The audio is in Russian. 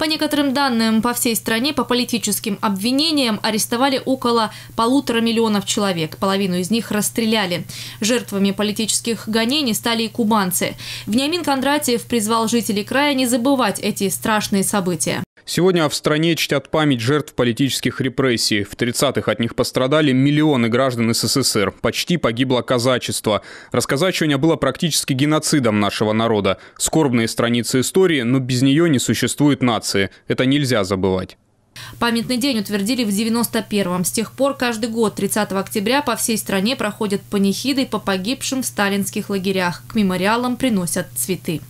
По некоторым данным, по всей стране по политическим обвинениям арестовали около полутора миллионов человек. Половину из них расстреляли. Жертвами политических гонений стали и кубанцы. Вениамин Кондратьев призвал жителей края не забывать эти страшные события. Сегодня в стране чтят память жертв политических репрессий. В 30-х от них пострадали миллионы граждан СССР. Почти погибло казачество. Расказачивание было практически геноцидом нашего народа. Скорбные страницы истории, но без нее не существует нации. Это нельзя забывать. Памятный день утвердили в 91-м. С тех пор каждый год 30 октября по всей стране проходят панихиды по погибшим в сталинских лагерях. К мемориалам приносят цветы.